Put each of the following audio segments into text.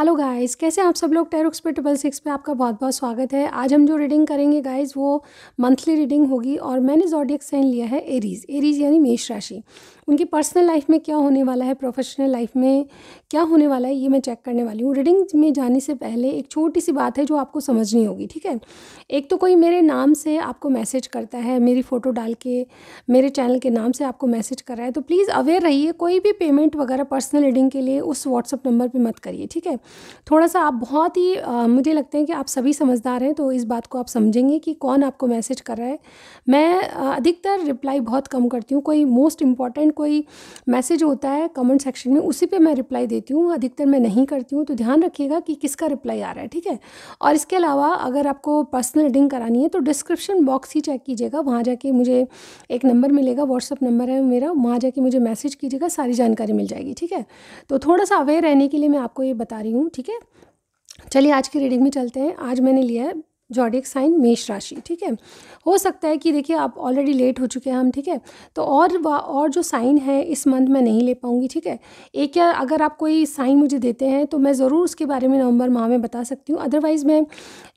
hello guys कैसे आप सब लोग टेरोक्स पे ट्रिपल सिक्स पे आपका बहुत बहुत स्वागत है आज हम जो रीडिंग करेंगे गाइस वो मंथली रीडिंग होगी और मैंने जॉडियक साइन लिया है एरीज एरीज यानी मेष राशि उनकी पर्सनल लाइफ में क्या होने वाला है प्रोफेशनल लाइफ में क्या होने वाला है ये मैं चेक करने वाली हूँ रीडिंग में जाने से पहले एक छोटी सी बात है जो आपको समझनी होगी ठीक है एक तो कोई मेरे नाम से आपको मैसेज करता है मेरी फ़ोटो डाल के मेरे चैनल के नाम से आपको मैसेज कर रहा है तो प्लीज़ अवेयर रहिए कोई भी पेमेंट वगैरह पर्सनल रीडिंग के लिए उस व्हाट्सअप नंबर पर मत करिए ठीक है थोड़ा सा आप बहुत ही आ, मुझे लगते हैं कि आप सभी समझदार हैं तो इस बात को आप समझेंगे कि कौन आपको मैसेज कर रहा है मैं अधिकतर रिप्लाई बहुत कम करती हूँ कोई मोस्ट इम्पॉर्टेंट कोई मैसेज होता है कमेंट सेक्शन में उसी पर मैं रिप्लाई देती हूँ अधिकतर मैं नहीं करती हूँ तो ध्यान रखिएगा कि किसका रिप्लाई आ रहा है ठीक है और इसके अलावा अगर आपको पर्सनल रीडिंग करानी है तो डिस्क्रिप्शन बॉक्स ही चेक कीजिएगा वहाँ जाके मुझे एक नंबर मिलेगा व्हाट्सअप नंबर है मेरा वहाँ जाके मुझे मैसेज कीजिएगा सारी जानकारी मिल जाएगी ठीक है तो थोड़ा सा अवेयर रहने के लिए मैं आपको ये बता रही हूँ हूँ ठीक है चलिए आज की रीडिंग में चलते हैं आज मैंने लिया है जॉडिक साइन मेष राशि ठीक है हो सकता है कि देखिए आप ऑलरेडी लेट हो चुके हैं हम ठीक है तो और और जो साइन है इस मंथ में नहीं ले पाऊँगी ठीक है एक या अगर आप कोई साइन मुझे देते हैं तो मैं ज़रूर उसके बारे में नवंबर माह में बता सकती हूँ अदरवाइज़ मैं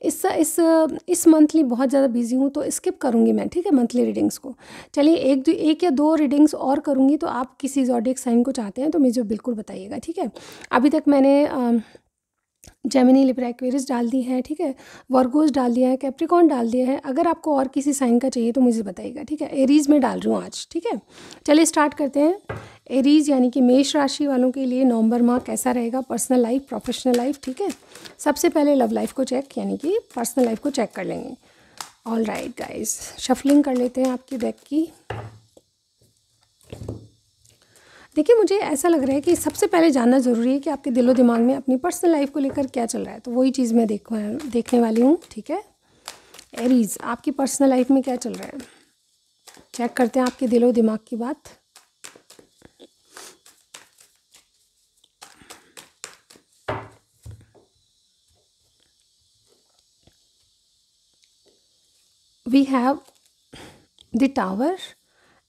इस इस इस मंथली बहुत ज़्यादा बिजी हूँ तो स्किप करूँगी मैं ठीक है मंथली रीडिंग्स को चलिए एक दो एक या दो रीडिंग्स और करूँगी तो आप किसी जॉडिक साइन को चाहते हैं तो मुझे बिल्कुल बताइएगा ठीक है अभी तक मैंने आ, जेमिनी लिब्रा एक्वेरियस डाल दी है ठीक है वर्गोज डाल दिया है कैप्रिकॉन डाल दिया है अगर आपको और किसी साइन का चाहिए तो मुझे बताइएगा ठीक है एरीज में डाल रही हूँ आज ठीक है चलिए स्टार्ट करते हैं एरीज यानी कि मेष राशि वालों के लिए नवंबर माह कैसा रहेगा पर्सनल लाइफ प्रोफेशनल लाइफ ठीक है सबसे पहले लव लाइफ को चेक यानी कि पर्सनल लाइफ को चेक कर लेंगे ऑल राइट गाइज शफलिंग कर लेते हैं आपकी बैग की देखिए मुझे ऐसा लग रहा है कि सबसे पहले जानना ज़रूरी है कि आपके दिलो दिमाग में अपनी पर्सनल लाइफ को लेकर क्या चल रहा है तो वही चीज़ मैं देख देखने वाली हूँ ठीक है एरीज आपकी पर्सनल लाइफ में क्या चल रहा है चेक करते हैं आपके दिलो दिमाग की बात we have the tower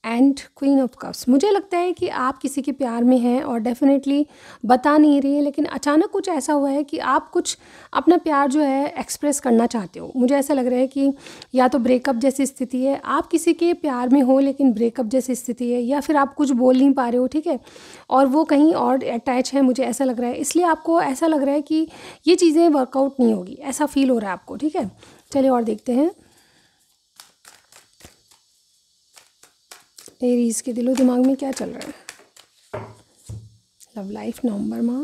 and queen of cups मुझे लगता है कि आप किसी के प्यार में हैं और डेफिनेटली बता नहीं रही है लेकिन अचानक कुछ ऐसा हुआ है कि आप कुछ अपना प्यार जो है एक्सप्रेस करना चाहते हो मुझे ऐसा लग रहा है कि या तो ब्रेकअप जैसी स्थिति है आप किसी के प्यार में हो लेकिन ब्रेकअप जैसी स्थिति है या फिर आप कुछ बोल नहीं पा रहे हो ठीक है और वो कहीं और अटैच है मुझे ऐसा लग रहा है इसलिए आपको ऐसा लग रहा है कि ये चीज़ें वर्कआउट नहीं होगी ऐसा फील हो रहा है आपको ठीक है चलिए और देखते हैं मेरी इसके दिलो दिमाग में क्या चल रहा है लव लाइफ नवंबर माह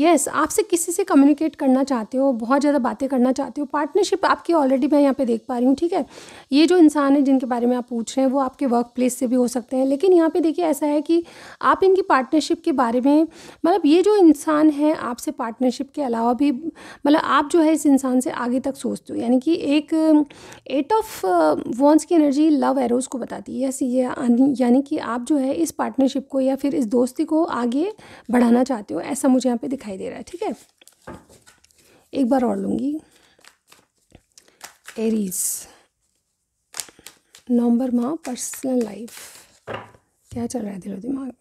यस yes, आपसे किसी से कम्युनिकेट करना चाहते हो बहुत ज़्यादा बातें करना चाहते हो पार्टनरशिप आपकी ऑलरेडी मैं यहाँ पे देख पा रही हूँ ठीक है ये जो इंसान है जिनके बारे में आप पूछ रहे हैं वो आपके वर्क प्लेस से भी हो सकते हैं लेकिन यहाँ पे देखिए ऐसा है कि आप इनकी पार्टनरशिप के बारे में मतलब ये जो इंसान है आपसे पार्टनरशिप के अलावा भी मतलब आप जो है इस इंसान से आगे तक सोचते हो यानी कि एक एट ऑफ वॉन्स की एनर्जी लव एरोज को बताती है यस ये यानी कि आप जो है इस पार्टनरशिप को या फिर इस दोस्ती को आगे बढ़ाना चाहते हो ऐसा मुझे यहाँ पे दिखाई दिखाई दे रहा है ठीक है एक बार और लूंगी एरीज नवंबर माह पर्सनल लाइफ क्या चल रहा है दिलो दिमाग में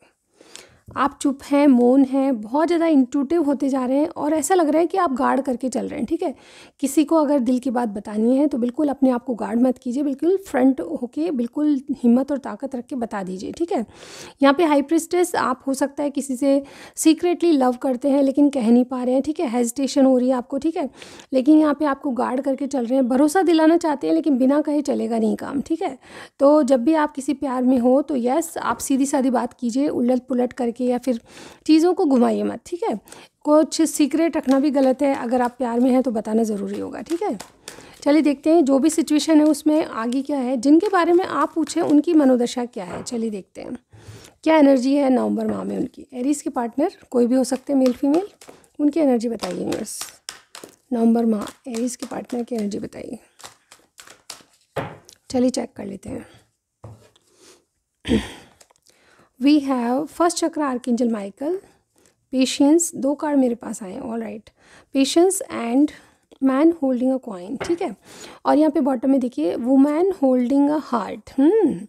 आप चुप हैं मौन हैं बहुत ज़्यादा इंटूटिव होते जा रहे हैं और ऐसा लग रहा है कि आप गार्ड करके चल रहे हैं ठीक है किसी को अगर दिल की बात बतानी है तो बिल्कुल अपने आप को गार्ड मत कीजिए बिल्कुल फ्रंट होके बिल्कुल हिम्मत और ताकत रख के बता दीजिए ठीक है यहाँ पे हाई प्रिस्टेस आप हो सकता है किसी से सीक्रेटली लव करते हैं लेकिन कह नहीं पा रहे हैं ठीक है हेजिटेशन हो रही है आपको ठीक है लेकिन यहाँ पर आपको गार्ड करके चल रहे हैं भरोसा दिलाना चाहते हैं लेकिन बिना कहे चलेगा नहीं काम ठीक है तो जब भी आप किसी प्यार में हो तो यस आप सीधी साधी बात कीजिए उलट पुलट करके करके या फिर चीज़ों को घुमाइए मत ठीक है कुछ सीक्रेट रखना भी गलत है अगर आप प्यार में हैं तो बताना ज़रूरी होगा ठीक है चलिए देखते हैं जो भी सिचुएशन है उसमें आगे क्या है जिनके बारे में आप पूछें उनकी मनोदशा क्या है चलिए देखते हैं क्या एनर्जी है नवंबर माह में उनकी एरीज के पार्टनर कोई भी हो सकते हैं मेल फीमेल उनकी एनर्जी बताइए बस नवंबर माह एरीज के पार्टनर की एनर्जी बताइए चलिए चेक कर लेते हैं we have first chakra archangel Michael patience दो कार्ड मेरे पास आए all right patience and man holding a coin ठीक है और यहाँ पे बॉटम में देखिए woman holding a heart hmm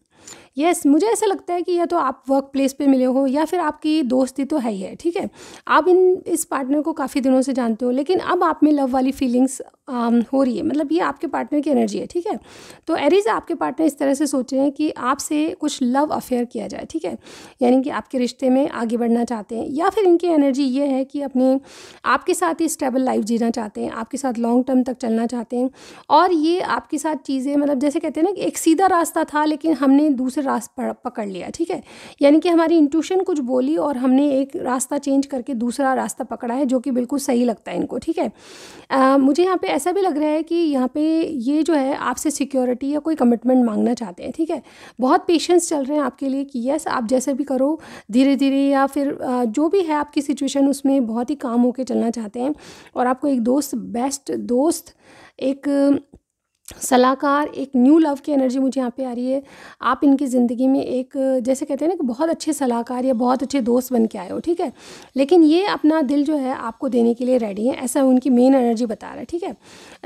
yes मुझे ऐसा लगता है कि या तो आप वर्क प्लेस पर मिले हो या फिर आपकी दोस्ती तो है ही है ठीक है आप इन इस पार्टनर को काफ़ी दिनों से जानते हो लेकिन अब आप में लव वाली फीलिंग्स um, हो रही है मतलब ये आपके पार्टनर की एनर्जी है ठीक है तो एरीज आपके पार्टनर इस तरह से सोच रहे हैं कि आपसे कुछ लव अफेयर किया जाए ठीक है यानी कि आपके रिश्ते में आगे बढ़ना चाहते हैं या फिर इनकी एनर्जी ये है कि अपनी आपके साथ ही स्टेबल लाइफ जीना चाहते हैं आपके साथ लॉन्ग टर्म तक चलना चाहते हैं और ये आपके साथ चीज़ें मतलब जैसे कहते हैं ना कि एक सीधा रास्ता था लेकिन हमने दूसरे रास पकड़ लिया ठीक है यानी कि हमारी इंट्यूशन कुछ बोली और हमने एक रास्ता चेंज करके दूसरा रास्ता पकड़ा है जो कि बिल्कुल सही लगता है इनको ठीक है आ, मुझे यहाँ पे ऐसा भी लग रहा है कि यहाँ पे ये जो है आपसे सिक्योरिटी या कोई कमिटमेंट मांगना चाहते हैं ठीक है बहुत पेशेंस चल रहे हैं आपके लिए कि यस आप जैसे भी करो धीरे धीरे या फिर आ, जो भी है आपकी सिचुएशन उसमें बहुत ही काम होकर चलना चाहते हैं और आपको एक दोस्त बेस्ट दोस्त एक सलाहकार एक न्यू लव की एनर्जी मुझे यहाँ पे आ रही है आप इनकी ज़िंदगी में एक जैसे कहते हैं ना कि बहुत अच्छे सलाहकार या बहुत अच्छे दोस्त बन के आए हो ठीक है लेकिन ये अपना दिल जो है आपको देने के लिए रेडी है ऐसा उनकी मेन एनर्जी बता रहा है ठीक है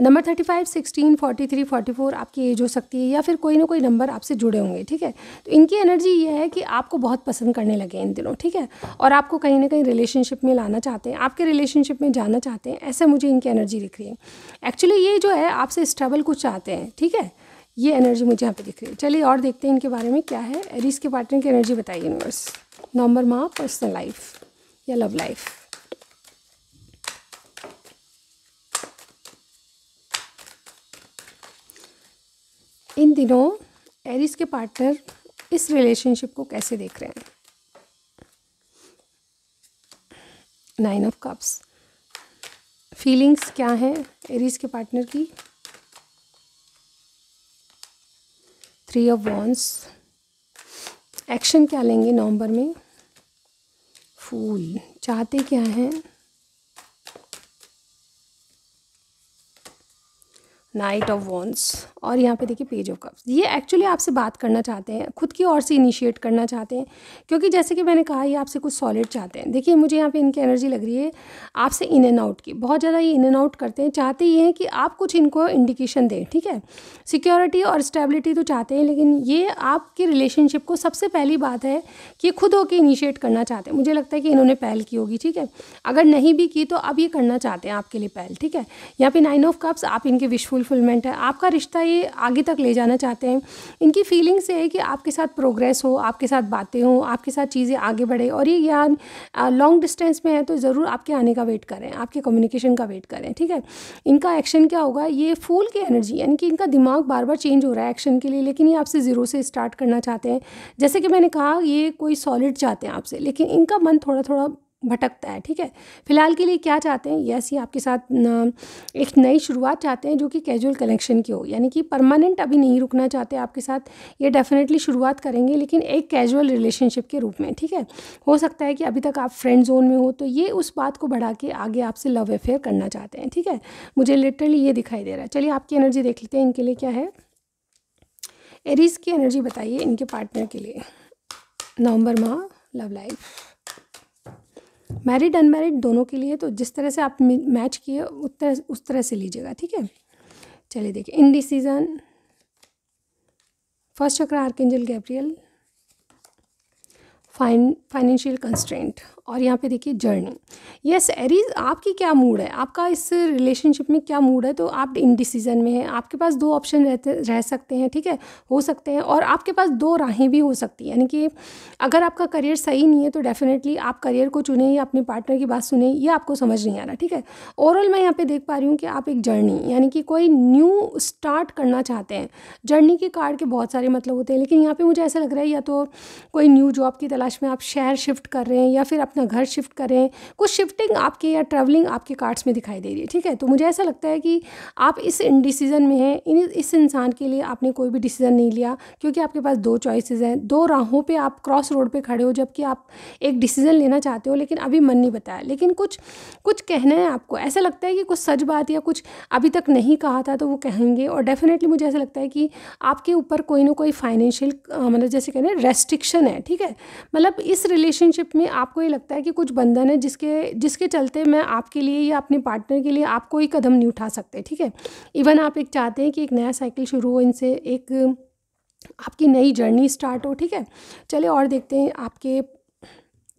number thirty five sixteen forty three forty four आपकी एज हो सकती है या फिर कोई ना कोई नंबर आपसे जुड़े होंगे ठीक है तो इनकी एनर्जी ये है कि आपको बहुत पसंद करने लगे इन दिनों ठीक है और आपको कहीं ना कहीं रिलेशनशिप में लाना चाहते हैं आपके रिलेशनशिप में जाना चाहते हैं ऐसे मुझे इनकी एनर्जी दिख रही है एक्चुअली ये जो है आपसे स्ट्रगल कुछ चाहते हैं ठीक है ये एनर्जी मुझे यहाँ पे दिख रही है चलिए और देखते हैं इनके बारे में क्या है एरीज के पार्टनर की एनर्जी बताइए यूनिवर्स नंबर माँ पर्सनल लाइफ या लव लाइफ इन दिनों एरिस के पार्टनर इस रिलेशनशिप को कैसे देख रहे हैं नाइन ऑफ कप्स फीलिंग्स क्या हैं एरिस के पार्टनर की थ्री ऑफ वॉन्स एक्शन क्या लेंगे नवंबर में फूल चाहते क्या हैं नाइट ऑफ वॉन्स और यहाँ पे देखिए पेज ऑफ कप्स ये एक्चुअली आपसे बात करना चाहते हैं खुद की ओर से इनिशिएट करना चाहते हैं क्योंकि जैसे कि मैंने कहा ये आपसे कुछ सॉलिड चाहते हैं देखिए मुझे यहाँ पे इनकी एनर्जी लग रही है आपसे इन एंड आउट की बहुत ज़्यादा ये इन एंड आउट करते हैं चाहते ये हैं कि आप कुछ इनको इंडिकेशन दें ठीक है सिक्योरिटी और स्टेबिलिटी तो चाहते हैं लेकिन ये आपके रिलेशनशिप को सबसे पहली बात है कि खुद होकर इनिशिएट करना चाहते हैं मुझे लगता है कि इन्होंने पहल की होगी ठीक है अगर नहीं भी की तो अब ये करना चाहते हैं आपके लिए पहल ठीक है यहाँ पर नाइन ऑफ कप्स आप इनके विशफुल फुलफिलमेंट है आपका रिश्ता ये आगे तक ले जाना चाहते हैं इनकी फीलिंग्स ये है कि आपके साथ प्रोग्रेस हो आपके साथ बातें हों आपके साथ चीज़ें आगे बढ़े और ये ज्ञान लॉन्ग डिस्टेंस में है तो ज़रूर आपके आने का वेट करें आपके कम्युनिकेशन का वेट करें ठीक है इनका एक्शन क्या होगा ये फूल की एनर्जी यानी कि इनका दिमाग बार बार चेंज हो रहा है एक्शन के लिए लेकिन ये आपसे ज़ीरो से स्टार्ट करना चाहते हैं जैसे कि मैंने कहा ये कोई सॉलिड चाहते हैं आपसे लेकिन इनका मन थोड़ा थोड़ा भटकता है ठीक है फिलहाल के लिए क्या चाहते हैं यस ये आपके साथ एक नई शुरुआत चाहते हैं जो कि कैजुअल कलेक्शन की हो यानी कि परमानेंट अभी नहीं रुकना चाहते आपके साथ ये डेफिनेटली शुरुआत करेंगे लेकिन एक कैजुअल रिलेशनशिप के रूप में ठीक है हो सकता है कि अभी तक आप फ्रेंड जोन में हो तो ये उस बात को बढ़ा के आगे आपसे लव अफेयर करना चाहते हैं ठीक है मुझे लिटरली ये दिखाई दे रहा है चलिए आपकी एनर्जी देख लेते हैं इनके लिए क्या है एरीज की एनर्जी बताइए इनके पार्टनर के लिए नवंबर माह लव लाइफ मैरिड अनमैरिड दोनों के लिए तो जिस तरह से आप मैच किए उस तरह से लीजिएगा ठीक है चलिए देखिए in this season first chakra archangel Gabriel fine financial constraint और यहाँ पे देखिए जर्नी यस एरीज आपकी क्या मूड है आपका इस रिलेशनशिप में क्या मूड है तो आप इनडिसीजन में हैं आपके पास दो ऑप्शन रहते रह सकते हैं ठीक है हो सकते हैं और आपके पास दो राहें भी हो सकती हैं यानी कि अगर आपका करियर सही नहीं है तो डेफिनेटली आप करियर को चुने या अपने पार्टनर की बात सुने ये आपको समझ नहीं आ रहा ठीक है ओवरऑल मैं यहाँ पर देख पा रही हूँ कि आप एक जर्नी यानी कि कोई न्यू स्टार्ट करना चाहते हैं जर्नी के कार्ड के बहुत सारे मतलब होते हैं लेकिन यहाँ पर मुझे ऐसा लग रहा है या तो कोई न्यू जॉब की तलाश में आप शहर शिफ्ट कर रहे हैं या फिर अपना घर शिफ्ट करें कुछ शिफ्टिंग आपके या ट्रैवलिंग आपके कार्ड्स में दिखाई दे रही है ठीक है तो मुझे ऐसा लगता है कि आप इस डिसीज़न में हैं इन इस इंसान के लिए आपने कोई भी डिसीज़न नहीं लिया क्योंकि आपके पास दो चॉइसेस हैं दो राहों पे आप क्रॉस रोड पे खड़े हो जबकि आप एक डिसीज़न लेना चाहते हो लेकिन अभी मन नहीं बताया लेकिन कुछ कुछ कहना है आपको ऐसा लगता है कि कुछ सच बात या कुछ अभी तक नहीं कहा था तो वो कहेंगे और डेफिनेटली मुझे ऐसा लगता है कि आपके ऊपर कोई ना कोई फाइनेंशियल मतलब जैसे कहने रेस्ट्रिक्शन है ठीक है मतलब इस रिलेशनशिप में आपको ये लगता सकता है कि कुछ बंधन है जिसके जिसके चलते मैं आपके लिए या अपने पार्टनर के लिए आप कोई कदम नहीं उठा सकते ठीक है इवन आप एक चाहते हैं कि एक नया साइकिल शुरू हो इनसे एक आपकी नई जर्नी स्टार्ट हो ठीक है चले और देखते हैं आपके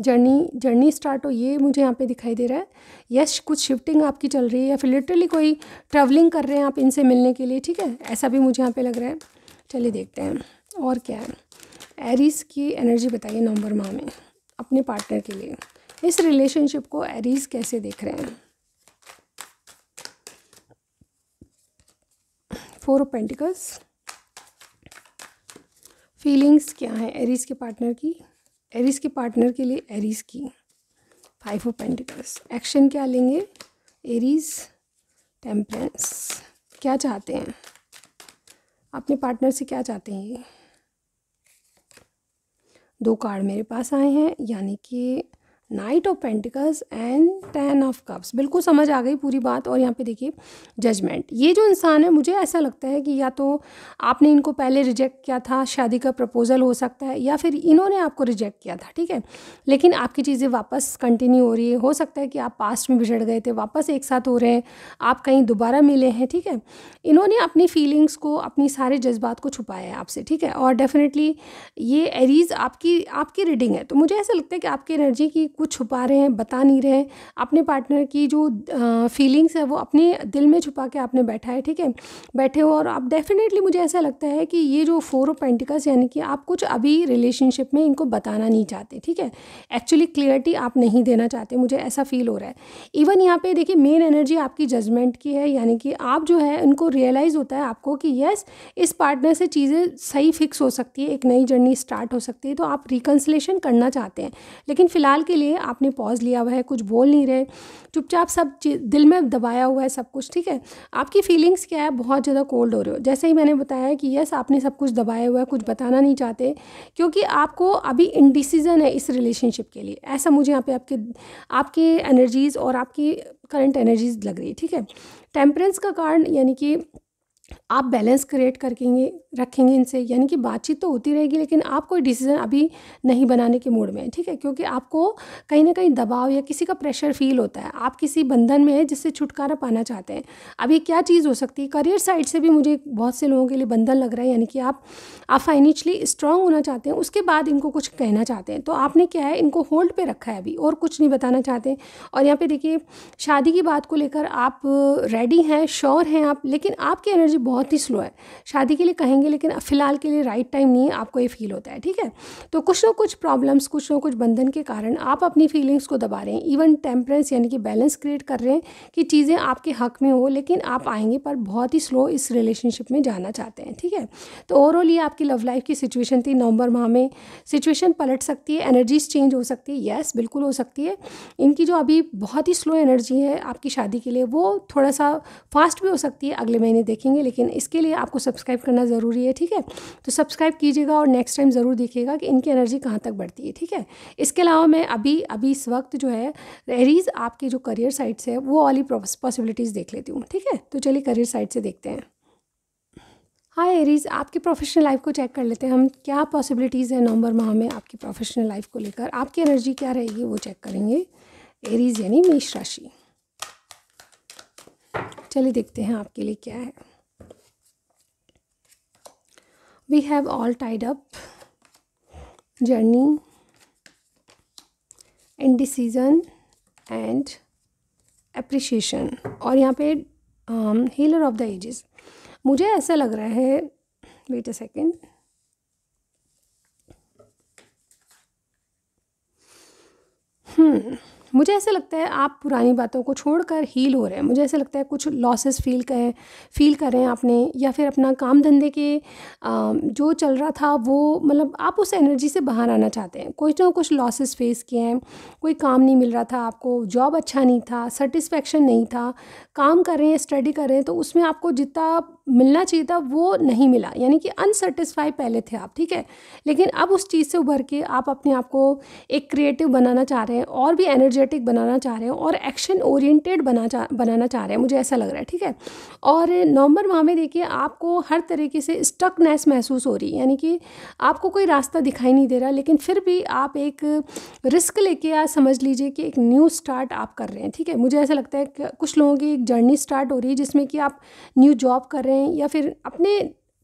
जर्नी जर्नी स्टार्ट हो ये मुझे यहाँ पे दिखाई दे रहा है यस कुछ शिफ्टिंग आपकी चल रही है या फिर लिटरली कोई ट्रैवलिंग कर रहे हैं आप इनसे मिलने के लिए ठीक है ऐसा भी मुझे यहाँ पे लग रहा है चलिए देखते हैं और क्या है एरिस की एनर्जी बताइए नवंबर माह में अपने पार्टनर के लिए इस रिलेशनशिप को एरीज कैसे देख रहे हैं फोर ऑफ पेंटिकल्स फीलिंग्स क्या हैं एरीज के पार्टनर की एरीज के पार्टनर के लिए एरीज की फाइव ऑफ पेंटिकल्स एक्शन क्या लेंगे एरीज टेम्परेंस क्या चाहते हैं अपने पार्टनर से क्या चाहते हैं ये दो कार्ड मेरे पास आए हैं यानी कि knight of pentacles and ten of cups बिल्कुल समझ आ गई पूरी बात और यहाँ पे देखिए जजमेंट ये जो इंसान है मुझे ऐसा लगता है कि या तो आपने इनको पहले रिजेक्ट किया था शादी का प्रपोज़ल हो सकता है या फिर इन्होंने आपको रिजेक्ट किया था ठीक है लेकिन आपकी चीज़ें वापस कंटिन्यू हो रही है हो सकता है कि आप पास्ट में बिछड़ गए थे वापस एक साथ हो रहे हैं आप कहीं दोबारा मिले हैं ठीक है इन्होंने अपनी फीलिंग्स को अपनी सारे जज्बात को छुपाया है आपसे ठीक है और डेफिनेटली ये एरीज़ आपकी आपकी रीडिंग है तो मुझे ऐसा लगता है कि आपकी एनर्जी की वो छुपा रहे हैं बता नहीं रहे हैं अपने पार्टनर की जो फीलिंग्स है वो अपने दिल में छुपा के आपने बैठा है ठीक है बैठे हो और आप डेफिनेटली मुझे ऐसा लगता है कि ये जो फोर ऑफ पेंटिकल्स यानी कि आप कुछ अभी रिलेशनशिप में इनको बताना नहीं चाहते ठीक है एक्चुअली क्लियरिटी आप नहीं देना चाहते मुझे ऐसा फील हो रहा है इवन यहाँ पे देखिए मेन एनर्जी आपकी जजमेंट की है यानी कि आप जो है उनको रियलाइज़ होता है आपको कि येस इस पार्टनर से चीज़ें सही फिक्स हो सकती है एक नई जर्नी स्टार्ट हो सकती है तो आप रिकन्सलेशन करना चाहते हैं लेकिन फ़िलहाल के लिए लिए आपने पॉज लिया हुआ है कुछ बोल नहीं रहे चुपचाप सब दिल में दबाया हुआ है सब कुछ ठीक है आपकी फीलिंग्स क्या है बहुत ज़्यादा कोल्ड हो रहे हो जैसे ही मैंने बताया कि यस आपने सब कुछ दबाया हुआ है कुछ बताना नहीं चाहते क्योंकि आपको अभी इनडिसीजन है इस रिलेशनशिप के लिए ऐसा मुझे यहाँ पे आपके आपके एनर्जीज़ और आपकी करंट एनर्जीज़ लग रही है ठीक है टेम्परेंस का कारण यानी कि आप बैलेंस क्रिएट करकेंगे रखेंगे इनसे यानी कि बातचीत तो होती रहेगी लेकिन आप कोई डिसीज़न अभी नहीं बनाने के मूड में ठीक है क्योंकि आपको कहीं ना कहीं दबाव या किसी का प्रेशर फील होता है आप किसी बंधन में है जिससे छुटकारा पाना चाहते हैं अभी क्या चीज़ हो सकती है करियर साइड से भी मुझे बहुत से लोगों के लिए बंधन लग रहा है यानी कि आप आप फाइनेंशली स्ट्रांग होना चाहते हैं उसके बाद इनको कुछ कहना चाहते हैं तो आपने क्या है इनको होल्ड पर रखा है अभी और कुछ नहीं बताना चाहते और यहाँ पर देखिए शादी की बात को लेकर आप रेडी हैं श्योर हैं आप लेकिन आपकी एनर्जी एनर्जी बहुत ही स्लो है शादी के लिए कहेंगे लेकिन फ़िलहाल के लिए राइट टाइम नहीं है आपको ये फील होता है ठीक है तो कुछ ना कुछ प्रॉब्लम्स कुछ ना कुछ बंधन के कारण आप अपनी फीलिंग्स को दबा रहे हैं इवन टेम्परेंस यानी कि बैलेंस क्रिएट कर रहे हैं कि चीज़ें आपके हक में हो लेकिन आप आएंगे पर बहुत ही स्लो इस रिलेशनशिप में जाना चाहते हैं ठीक है तो ओवरऑल ये आपकी लव लाइफ की सिचुएशन थी नवंबर माह में सिचुएशन पलट सकती है एनर्जीज चेंज हो सकती है येस बिल्कुल हो सकती है इनकी जो अभी बहुत ही स्लो एनर्जी है आपकी शादी के लिए वो थोड़ा सा फास्ट भी हो सकती है अगले महीने देखेंगे लेकिन इसके लिए आपको सब्सक्राइब करना ज़रूरी है ठीक है तो सब्सक्राइब कीजिएगा और नेक्स्ट टाइम ज़रूर देखिएगा कि इनकी एनर्जी कहाँ तक बढ़ती है ठीक है इसके अलावा मैं अभी अभी इस वक्त जो है एरीज आपके जो करियर साइट्स है वो वाली पॉसिबिलिटीज़ देख लेती हूँ ठीक है तो चलिए करियर साइट से देखते हैं हाय एरीज आपकी प्रोफेशनल लाइफ को चेक कर लेते हैं हम क्या पॉसिबिलिटीज़ है नवंबर माह में आपकी प्रोफेशनल लाइफ को लेकर आपकी एनर्जी क्या रहेगी वो चेक करेंगे एरीज यानी मेष राशि चलिए देखते हैं आपके लिए क्या है we have all tied up journey indecision and appreciation और यहाँ पे um, healer of the ages मुझे ऐसा लग रहा है wait a second हम्म मुझे ऐसे लगता है आप पुरानी बातों को छोड़कर हील हो रहे हैं मुझे ऐसे लगता है कुछ लॉसेस फील करें फील कर रहे हैं आपने या फिर अपना काम धंधे के जो चल रहा था वो मतलब आप उस एनर्जी से बाहर आना चाहते हैं कुछ ना कुछ लॉसेस फेस किए हैं कोई काम नहीं मिल रहा था आपको जॉब अच्छा नहीं था सेटिस्फेक्शन नहीं था काम कर रहे हैं स्टडी कर रहे हैं तो उसमें आपको जितना मिलना चाहिए था वो नहीं मिला यानी कि अनसेटिस्फाई पहले थे आप ठीक है लेकिन अब उस चीज़ से उभर के आप अपने आप को एक क्रिएटिव बनाना चाह रहे हैं और भी एनर्जेटिक बनाना चाह रहे हैं और एक्शन ओरिएंटेड बना बनाना चाह रहे हैं मुझे ऐसा लग रहा है ठीक है और नवंबर माह में देखिए आपको हर तरीके से स्टकनेस महसूस हो रही है यानी कि आपको कोई रास्ता दिखाई नहीं दे रहा लेकिन फिर भी आप एक रिस्क लेके या समझ लीजिए कि एक न्यू स्टार्ट आप कर रहे हैं ठीक है मुझे ऐसा लगता है कुछ लोगों की एक जर्नी स्टार्ट हो रही है जिसमें कि आप न्यू जॉब कर रहे हैं करें या फिर अपने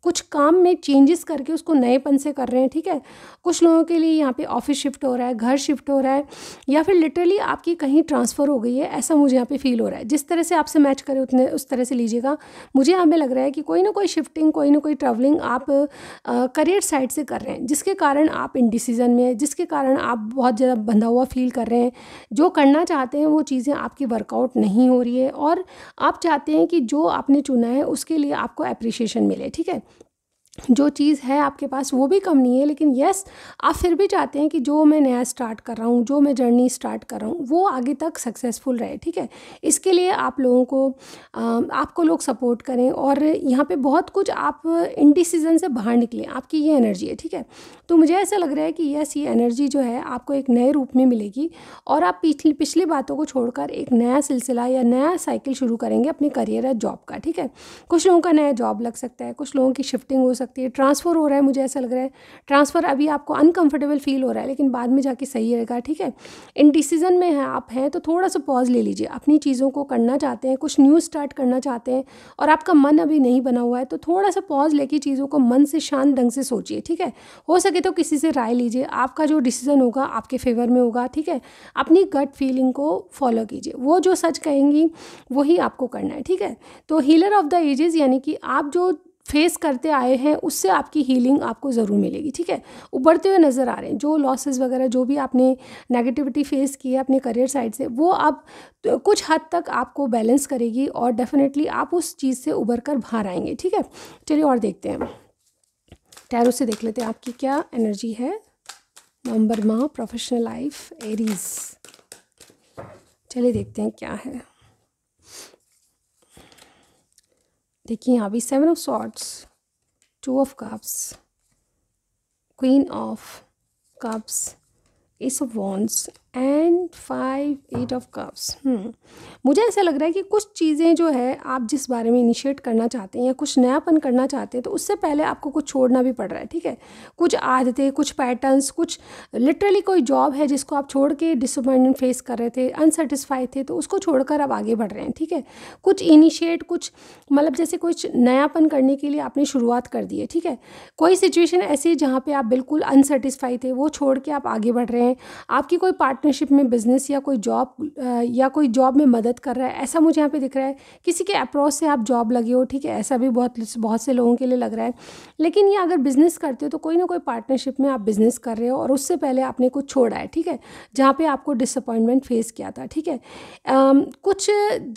कुछ काम में चेंजेस करके उसको नएपन से कर रहे हैं ठीक है कुछ लोगों के लिए यहाँ पे ऑफिस शिफ्ट हो रहा है घर शिफ्ट हो रहा है या फिर लिटरली आपकी कहीं ट्रांसफ़र हो गई है ऐसा मुझे यहाँ पे फील हो रहा है जिस तरह से आपसे मैच करें उतने उस तरह से लीजिएगा मुझे यहाँ पर लग रहा है कि कोई ना कोई शिफ्टिंग कोई ना कोई ट्रैवलिंग आप करियर साइड से कर रहे हैं जिसके कारण आप इनडिसीजन में है जिसके कारण आप बहुत ज़्यादा बंधा हुआ फील कर रहे हैं जो करना चाहते हैं वो चीज़ें आपकी वर्कआउट नहीं हो रही है और आप चाहते हैं कि जो आपने चुना है उसके लिए आपको अप्रिशिएशन मिले ठीक है जो चीज़ है आपके पास वो भी कम नहीं है लेकिन यस आप फिर भी चाहते हैं कि जो मैं नया स्टार्ट कर रहा हूँ जो मैं जर्नी स्टार्ट कर रहा हूँ वो आगे तक सक्सेसफुल रहे ठीक है इसके लिए आप लोगों को आपको लोग सपोर्ट करें और यहाँ पे बहुत कुछ आप डिसीजन से बाहर निकलें आपकी ये एनर्जी है ठीक है तो मुझे ऐसा लग रहा है कि यस ये एनर्जी जो है आपको एक नए रूप में मिलेगी और आप पिछली पिछली बातों को छोड़कर एक नया सिलसिला या नया साइकिल शुरू करेंगे अपने करियर या जॉब का ठीक है कुछ लोगों का नया जॉब लग सकता है कुछ लोगों की शिफ्टिंग हो सकती सकती है ट्रांसफ़र हो रहा है मुझे ऐसा लग रहा है ट्रांसफ़र अभी आपको अनकंफर्टेबल फील हो रहा है लेकिन बाद में जाके सही रहेगा ठीक है इन डिसीजन में है आप हैं तो थोड़ा सा पॉज ले लीजिए अपनी चीज़ों को करना चाहते हैं कुछ न्यू स्टार्ट करना चाहते हैं और आपका मन अभी नहीं बना हुआ है तो थोड़ा सा पॉज लेके चीज़ों को मन से शांत ढंग से सोचिए ठीक है हो सके तो किसी से राय लीजिए आपका जो डिसीज़न होगा आपके फेवर में होगा ठीक है अपनी गट फीलिंग को फॉलो कीजिए वो जो सच कहेंगी वही आपको करना है ठीक है तो हीलर ऑफ द एजेस यानी कि आप जो फेस करते आए हैं उससे आपकी हीलिंग आपको ज़रूर मिलेगी ठीक है उभरते हुए नज़र आ रहे हैं जो लॉसेस वगैरह जो भी आपने नेगेटिविटी फेस की है अपने करियर साइड से वो आप तो कुछ हद तक आपको बैलेंस करेगी और डेफिनेटली आप उस चीज़ से उभर कर बाहर आएंगे ठीक है चलिए और देखते हैं टैरो से देख लेते हैं आपकी क्या एनर्जी है नवंबर माह प्रोफेशनल लाइफ एरीज चलिए देखते हैं क्या है देखिए यहाँ भी seven of swords two of cups queen of cups ace of wands and five eight of cups मुझे ऐसा लग रहा है कि कुछ चीज़ें जो है आप जिस बारे में इनिशिएट करना चाहते हैं या कुछ नयापन करना चाहते हैं तो उससे पहले आपको कुछ छोड़ना भी पड़ रहा है ठीक है कुछ आदतें कुछ पैटर्न्स कुछ लिटरली कोई जॉब है जिसको आप छोड़ के डिसअपॉइंटमेंट फेस कर रहे थे अनसेटिस्फाई थे तो उसको छोड़कर आप आगे बढ़ रहे हैं ठीक है कुछ इनिशिएट कुछ मतलब जैसे कुछ नयापन करने के लिए आपने शुरुआत कर दी है ठीक है कोई सिचुएशन ऐसी जहाँ पर आप बिल्कुल अनसेटिस्फाई थे वो छोड़ के आप आगे बढ़ रहे हैं आपकी कोई पार्ट पार्टनरशिप में बिज़नेस या कोई जॉब या कोई जॉब में मदद कर रहा है ऐसा मुझे यहाँ पे दिख रहा है किसी के अप्रोच से आप जॉब लगे हो ठीक है ऐसा भी बहुत बहुत से लोगों के लिए लग रहा है लेकिन ये अगर बिज़नेस करते हो तो कोई ना कोई पार्टनरशिप में आप बिज़नेस कर रहे हो और उससे पहले आपने कुछ छोड़ा है ठीक है जहाँ पर आपको डिसअपॉइंटमेंट फेस किया था ठीक है कुछ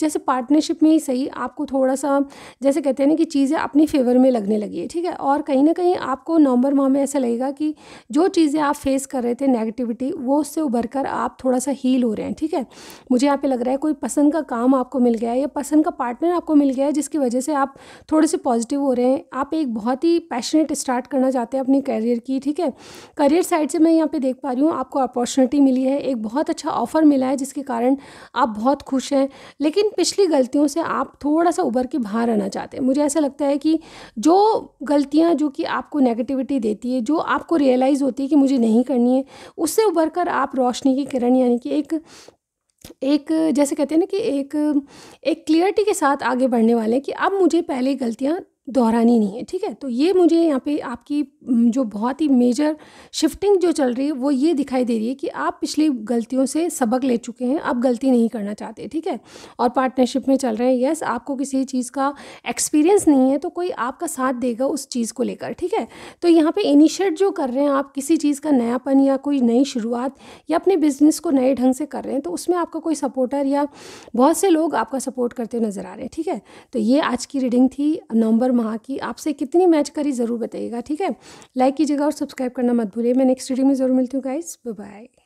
जैसे पार्टनरशिप में ही सही आपको थोड़ा सा जैसे कहते हैं ना कि चीज़ें अपनी फेवर में लगने लगी है ठीक है और कहीं ना कहीं आपको नवंबर माह में ऐसा लगेगा कि जो चीज़ें आप फेस कर रहे थे नेगेटिविटी वो उससे उभर कर आप थोड़ा सा हील हो रहे हैं ठीक है मुझे यहाँ पे लग रहा है कोई पसंद का काम आपको मिल गया है या पसंद का पार्टनर आपको मिल गया है जिसकी वजह से आप थोड़े से पॉजिटिव हो रहे हैं आप एक बहुत ही पैशनेट स्टार्ट करना चाहते हैं अपनी करियर की ठीक है करियर साइड से मैं यहाँ पर देख पा रही हूँ आपको अपॉर्चुनिटी मिली है एक बहुत अच्छा ऑफर मिला है जिसके कारण आप बहुत खुश हैं लेकिन पिछली गलतियों से आप थोड़ा सा उभर के बाहर आना चाहते हैं मुझे ऐसा लगता है कि जो गलतियाँ जो कि आपको नेगेटिविटी देती है जो आपको रियलाइज़ होती है कि मुझे नहीं करनी है उससे उभर कर आप रोशनी किरण यानी कि एक एक जैसे कहते हैं ना कि एक एक क्लियरिटी के साथ आगे बढ़ने वाले हैं कि अब मुझे पहले गलतियां दोहरानी नहीं है ठीक है तो ये मुझे यहाँ पे आपकी जो बहुत ही मेजर शिफ्टिंग जो चल रही है वो ये दिखाई दे रही है कि आप पिछली गलतियों से सबक ले चुके हैं आप गलती नहीं करना चाहते ठीक है और पार्टनरशिप में चल रहे हैं यस आपको किसी चीज़ का एक्सपीरियंस नहीं है तो कोई आपका साथ देगा उस चीज़ को लेकर ठीक है तो यहाँ पर इनिशिएट जो कर रहे हैं आप किसी चीज़ का नयापन या कोई नई शुरुआत या अपने बिजनेस को नए ढंग से कर रहे हैं तो उसमें आपका कोई सपोर्टर या बहुत से लोग आपका सपोर्ट करते नज़र आ रहे हैं ठीक है तो ये आज की रीडिंग थी नवंबर महा की आपसे कितनी मैच करी ज़रूर बताइएगा ठीक है लाइक कीजिएगा और सब्सक्राइब करना मत भूलिए मैं नेक्स्ट वीडियो में ज़रूर मिलती हूँ गाइज बाय